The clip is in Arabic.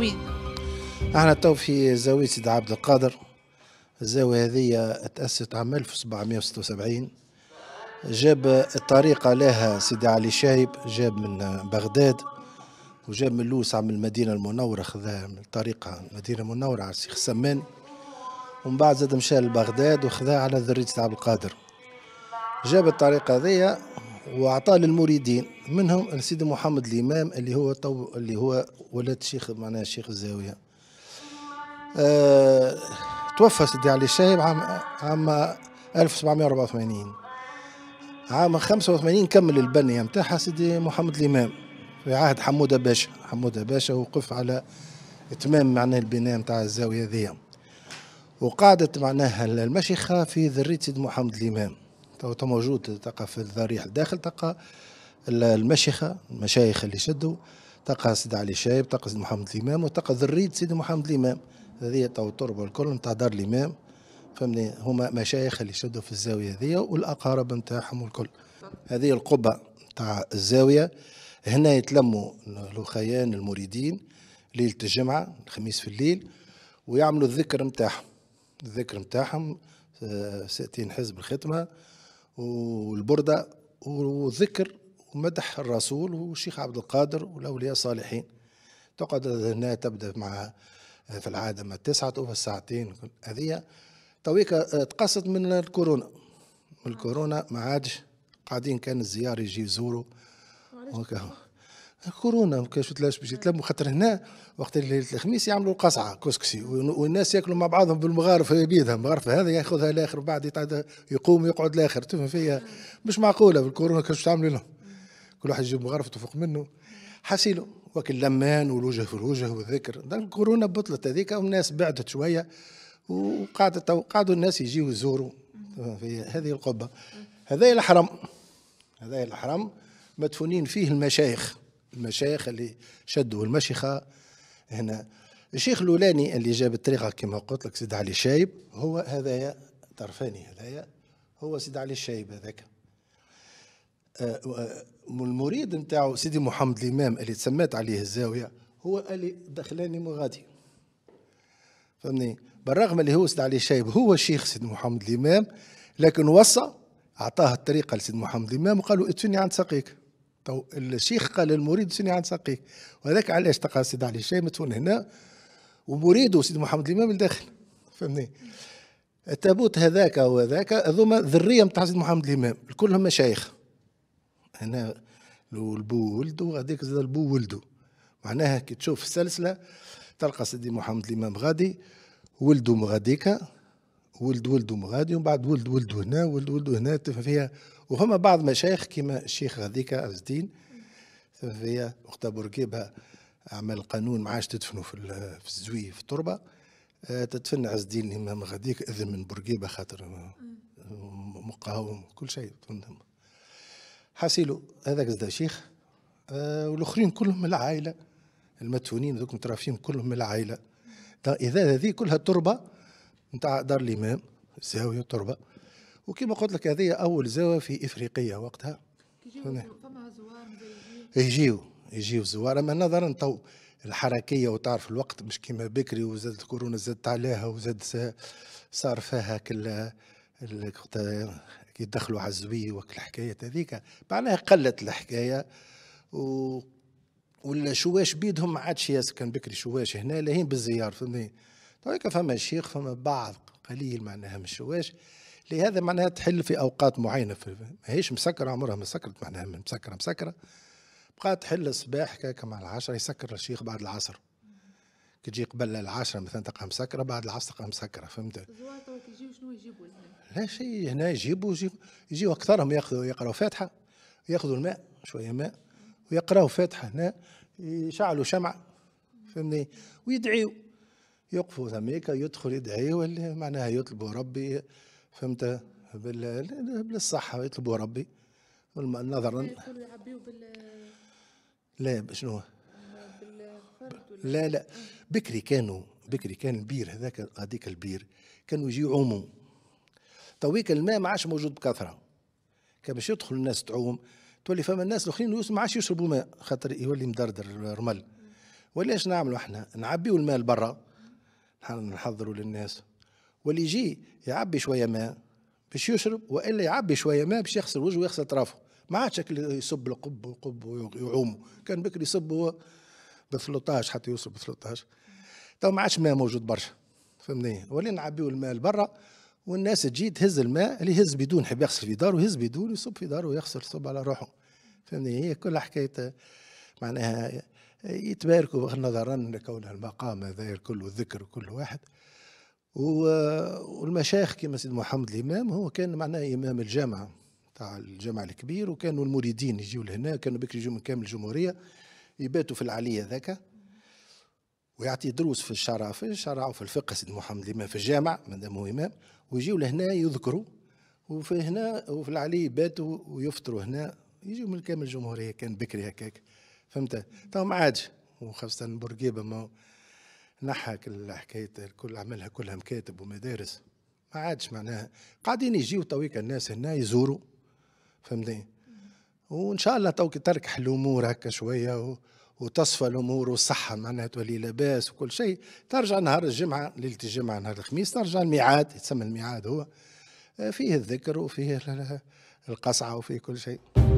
احنا احنا تو في زاوية سيد عبد القادر الزاوية هذه تأسست عام 1776 جاب الطريقة لها سيدي علي شايب جاب من بغداد وجاب من لوس عم المدينة المنورة خذاها من الطريقة المدينة المنورة على الشيخ سمان ومن بعد زاد مشى لبغداد وخذاها على ذرية سيدي عبد القادر جاب الطريقة هذيا واعطاه للمريدين منهم السيد محمد الامام اللي هو طو اللي هو ولد شيخ معناها شيخ الزاويه أه توفى سيدي علي الشايب عام عام 1784 عام 85 كمل البنية نتاعها سيدي محمد الإمام في عهد حمودة باشا حمودة باشا وقف على إتمام معناه البناء نتاع الزاوية ذي وقعدت معناها المشيخة في ذرية سيدي محمد الإمام تو موجود تلقى في الضريح الداخل تلقى المشيخه المشايخ اللي شدوا تلقى سيدي علي شايب تلقى سيد محمد الامام وتلقى ذريه سيدي محمد الامام هذه تو التربه الكل نتاع دار الامام فهمني هما مشايخ اللي شدوا في الزاويه هذه والاقارب نتاعهم الكل هذه القبه نتاع الزاويه هنا يتلموا الخيان المريدين ليله الجمعه الخميس في الليل ويعملوا الذكر نتاعهم الذكر نتاعهم آه، ساتين حزب الختمه والبردة وذكر ومدح الرسول والشيخ عبد القادر والأولياء الصالحين تقعد هنا تبدأ مع في العادة ما تسعة توفى الساعتين هذه تويك تقصد من الكورونا من الكورونا ما عادش قاعدين كان الزيار يجي يزوروا كورونا ما كانش تلاش باش يتلموا خاطر هنا وقت ليله الخميس يعملوا قصعه كسكسي والناس ياكلوا مع بعضهم بالمغارف في بيدها المغارف هذا ياخذها الاخر وبعد يقوم يقعد الاخر تفهم فيا مش معقوله بالكورونا كانش تعمل لهم كل واحد يجيب مغارف تفوق منه حسيله وكل لمان والوجه في الوجه والذكر الكورونا بطلت هذيك والناس بعدت شويه وقعدت قعدوا الناس يجيوا يزوروا في هذه القبه هذا الحرم هذا الحرم مدفونين فيه المشايخ المشايخ اللي شدوا المشيخة هنا الشيخ الأولاني اللي جاب الطريقة كما قلت لك سيد علي الشايب هو هذايا طرفاني هذايا هو سيد علي الشايب هذاك آه، المريد نتاعو سيدي محمد الإمام اللي تسمات عليه الزاوية هو اللي دخلاني مغادي فهمني بالرغم اللي هو سيد علي الشايب هو الشيخ سيد محمد الإمام لكن وصى أعطاه الطريقة لسيد محمد الإمام وقال له اتوني عند ساقيك تو الشيخ قال للمريد سني عن ساقيه وهذاك علاش تلقى السيد علي الشاي مدفون هنا ومريده سيد محمد الامام الداخل فهمني التابوت هذاك وهذاك هذوما ذريه نتاع سيد محمد الامام كلهم مشايخ هنا البو ولده وغاديك زاد البو ولده معناها كي تشوف السلسله تلقى سيدي محمد الامام غادي ولده غاديكا ولد ولده مغادي ومن بعد ولد ولده هنا ولد ولده هنا فيها وفما بعض مشايخ كما الشيخ هذيك عز الدين فيا فيها وقت بورقيبه عمل قانون ما عادش تدفنوا في في الزوي في التربه آه، تدفن عز الدين الامام غاديك اذن من بورقيبه خاطر مقاوم كل شيء حاسيلو هذاك زاد شيخ آه والاخرين كلهم من العائله المدفونين ذوك مترافين كلهم من العائله اذا هذه كلها تربه نتاع دار الإمام زاوية التربة وكما قلت لك هذه أول زاوية في إفريقية وقتها فما زوار يجيو يجيو زوار أما نظرا تو الحركية وتعرف الوقت مش كيما بكري وزاد الكورونا زادت عليها وزاد صار فيها كل كي دخلوا على الزوي وكل الحكاية هذيك معناها قلت الحكاية و ولا شواش بيدهم ما عادش كان بكري شواش هنا لاهين بالزيار فهمتني تويك فما شيخ فما بعض قليل معناها مش واش لهذا معناها تحل في اوقات معينه في ماهيش مسكره عمرها ما سكرت معناها مسكره مسكره بقى تحل الصباح كما مع العشرة يسكر الشيخ بعد العصر كي تجي قبل العشرة مثلا تلقاها مسكرة بعد العصر تلقاها مسكرة فهمت؟ يجيو شنو لا شيء هنا يجيبوا يجيبوا يجيو أكثرهم ياخذوا يقراوا فاتحة ياخذوا الماء شوية ماء ويقراوا فاتحة هنا يشعلوا شمعة فهمني ويدعيوا يقفوا ثميكا يدخل يدعي واللي معناها يطلبوا ربي فهمت بالصحة يطلبوا ربي نظرا لا شنو آه، لا لا آه. بكري كانوا بكري كان البير هذاك هذيك البير كانوا يجيو يعوموا تويك الماء ما عادش موجود بكثره كان باش يدخل الناس تعوم تولي فما الناس الاخرين ما عادش يشربوا ماء خاطر يولي مدردر رمل ولاش نعملوا احنا نعبيوا الماء لبرا نحضره للناس واللي يجي يعبي شويه ماء باش يشرب والا يعبي شويه ماء باش يغسل وجهه ويغسل اطرافه ما عادش يصب القب وقب ويعوم كان بكري يصب هو ب 13 حتى يوصل ب 13 تو ما عادش ماء موجود برشا فهمني ولينا نعبيو الماء لبرا والناس تجي تهز الماء اللي يهز بدون يحب يغسل في داره يهز بدون يصب في داره ويغسل يصب على روحه فهمني هي كل حكايه معناها يتباركوا نظرا لكون المقام هذا كله ذكر كل واحد والمشايخ كما سيد محمد الامام هو كان معناه امام الجامعه تاع الجامع الكبير وكانوا المريدين يجيو لهنا كانوا بكري يجيو من كامل الجمهوريه يباتوا في العلية ذاك ويعطي دروس في الشرع في الشرع وفي الفقه سيد محمد الامام في الجامع مادام هو امام ويجيو لهنا يذكروا وفي هنا وفي العلي يباتوا ويفطروا هنا يجيو من كامل الجمهوريه كان بكري هكاك فهمت تو ما عادش وخاصة بورقيبة ما كل الحكاية الكل عملها كلها مكاتب ومدارس ما عادش معناها قاعدين يجيو تويك الناس هنا يزوروا فهمتني وان شاء الله توك تركح الامور هكا شويه و... وتصفى الامور والصحه معناها تولي لاباس وكل شيء ترجع نهار الجمعه ليله الجمعه نهار الخميس ترجع الميعاد يتسمى الميعاد هو آه، فيه الذكر وفيه القصعه وفيه كل شيء